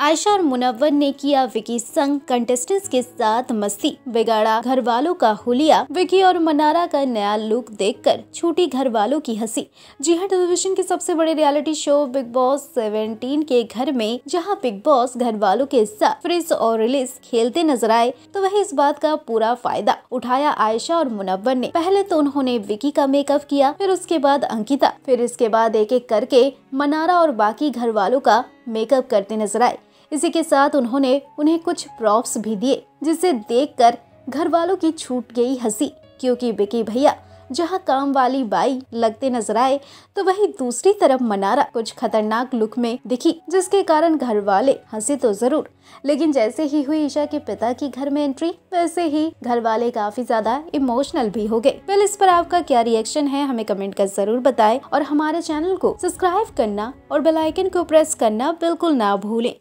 आयशा और मुनव्वर ने किया विकी संग कंटेस्टेंट्स के साथ मस्ती बिगाड़ा घर वालों का हुलिया विकी और मनारा का नया लुक देखकर छूटी घर वालों की हंसी जी हाँ टेलीविजन के सबसे बड़े रियलिटी शो बिग बॉस 17 के घर में जहां बिग बॉस घर वालों के साथ फ्रिज और रिलीज खेलते नजर आए तो वही इस बात का पूरा फायदा उठाया आयशा और मुनव्वर ने पहले तो उन्होंने विकी का मेकअप किया फिर उसके बाद अंकिता फिर इसके बाद एक एक करके मनारा और बाकी घर वालों का मेकअप करते नजर आए इसी के साथ उन्होंने उन्हें कुछ प्रॉप्स भी दिए जिसे देखकर घर वालों की छूट गई हंसी क्योंकि बिकी भैया जहां काम वाली बाई लगते नजर आए तो वहीं दूसरी तरफ मनारा कुछ खतरनाक लुक में दिखी जिसके कारण घर वाले हंसे तो जरूर लेकिन जैसे ही हुई ईशा के पिता की घर में एंट्री वैसे ही घर वाले काफी ज्यादा इमोशनल भी हो गए वेल इस पर आपका क्या रिएक्शन है हमें कमेंट कर जरूर बताएं और हमारे चैनल को सब्सक्राइब करना और बेलाइकन को प्रेस करना बिल्कुल ना भूले